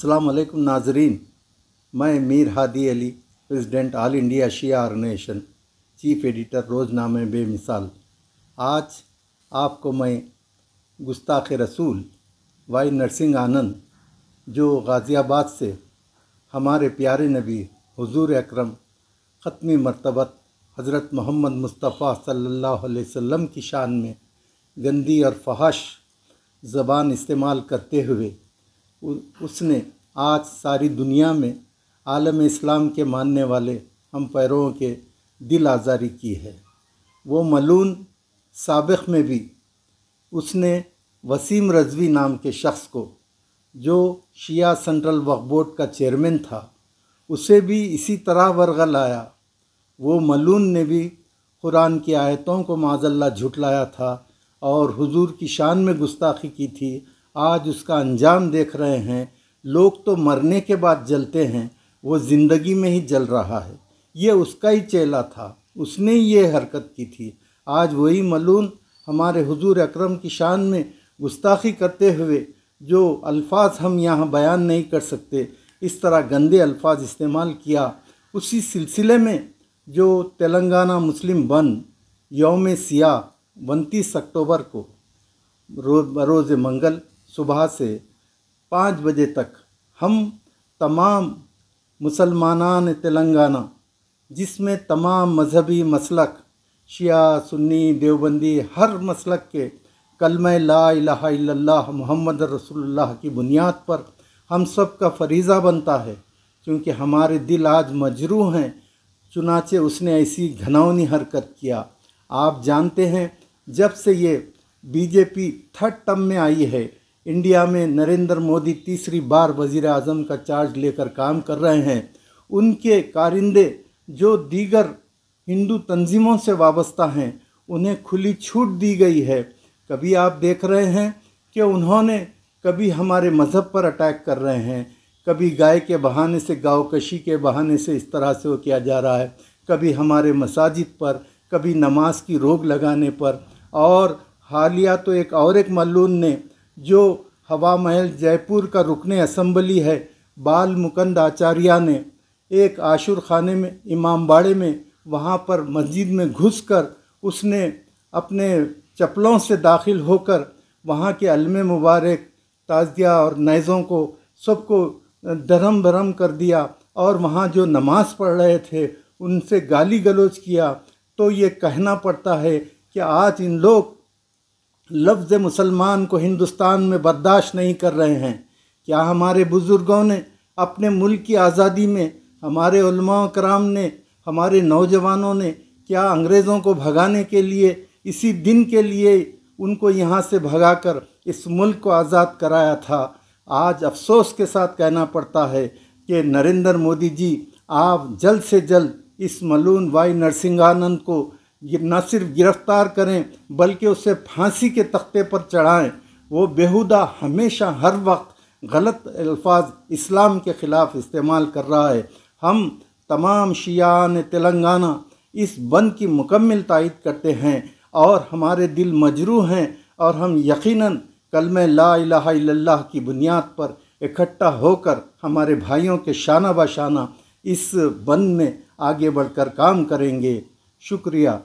अल्लाम नाजरीन मैं Mir Hadi Ali president all India Shia organization chief editor रोजनामे बेमिसाल आज आपको मैं गुस्ताख रसूल वाई नरसिंह आनंद जो गाज़ियाबाद से हमारे प्यारे नबी हुजूर अकरम ख़त्मी मरतबत हज़रत मोहम्मद मुस्तफ़ा सल्लल्लाहु अलैहि वसल्लम की शान में गंदी और फहश ज़बान इस्तेमाल करते हुए उसने आज सारी दुनिया में आलम इस्लाम के मानने वाले हम पैरों के दिल आज़ारी की है वो मलून सबक में भी उसने वसीम रजवी नाम के शख्स को जो शिया सेंट्रल वक्फ बोर्ड का चेयरमैन था उसे भी इसी तरह लाया वो मलून ने भी कुरान की आयतों को माजल्ला झुटलाया था और हुजूर की शान में गुस्ताखी की थी आज उसका अंजाम देख रहे हैं लोग तो मरने के बाद जलते हैं वो ज़िंदगी में ही जल रहा है ये उसका ही चेला था उसने ही ये हरकत की थी आज वही मलून हमारे हुजूर अकरम की शान में गुस्ताखी करते हुए जो अल्फाज हम यहाँ बयान नहीं कर सकते इस तरह गंदे अल्फाज इस्तेमाल किया उसी सिलसिले में जो तेलंगाना मुस्लिम बन योम सिया उनतीस अक्टूबर को रोज़ मंगल सुबह से पाँच बजे तक हम तमाम मुसलमानान तेलंगाना जिसमें तमाम मजहबी मसलक शिया सुन्नी देवबंदी हर मसलक के कलम ला इला मोहम्मद रसोल्ला की बुनियाद पर हम सब का फरीज़ा बनता है क्योंकि हमारे दिल आज मजरू हैं चुनाचे उसने ऐसी घनौनी हरकत किया आप जानते हैं जब से ये बीजेपी थर्ड टर्म में आई है इंडिया में नरेंद्र मोदी तीसरी बार वज़ी अजम का चार्ज लेकर काम कर रहे हैं उनके कारिंदे जो दीगर हिंदू तंजीमों से वाबस्ता हैं उन्हें खुली छूट दी गई है कभी आप देख रहे हैं कि उन्होंने कभी हमारे मज़हब पर अटैक कर रहे हैं कभी गाय के बहाने से गावकशी के बहाने से इस तरह से वो किया जा रहा है कभी हमारे मसाजिद पर कभी नमाज की रोक लगाने पर और हालिया तो एक और एक मल्लून ने जो हवा महल जयपुर का रुकन असम्बली है बाल मुकंद आचार्य ने एक आशुर खाने में इमाम बाड़े में वहाँ पर मस्जिद में घुसकर उसने अपने चप्पलों से दाखिल होकर वहाँ के अलम मुबारक ताज़िया और नैज़ों को सबको धरम भरम कर दिया और वहाँ जो नमाज़ पढ़ रहे थे उनसे गाली गलोच किया तो ये कहना पड़ता है कि आज इन लोग लफ्ज़ मुसलमान को हिंदुस्तान में बर्दाश्त नहीं कर रहे हैं क्या हमारे बुज़ुर्गों ने अपने मुल्क की आज़ादी में हमारे कराम ने हमारे नौजवानों ने क्या अंग्रेज़ों को भगाने के लिए इसी दिन के लिए उनको यहाँ से भगाकर इस मुल्क को आज़ाद कराया था आज अफसोस के साथ कहना पड़ता है कि नरेंद्र मोदी जी आप जल्द से जल्द इस मलून वाई नरसिंहानंद को न सिर्फ गिरफ्तार करें बल्कि उसे फांसी के तख्ते पर चढ़ाएं वो बेहुदा हमेशा हर वक्त गलत अल्फाज इस्लाम के ख़िलाफ़ इस्तेमाल कर रहा है हम तमाम शियान तेलंगाना इस बंद की मुकम्मल तायद करते हैं और हमारे दिल मजरूह हैं और हम यकीनन कलम ला इलाहा की बुनियाद पर इकट्ठा होकर हमारे भाइयों के शाना बशाना इस बंद में आगे बढ़कर काम करेंगे शुक्रिया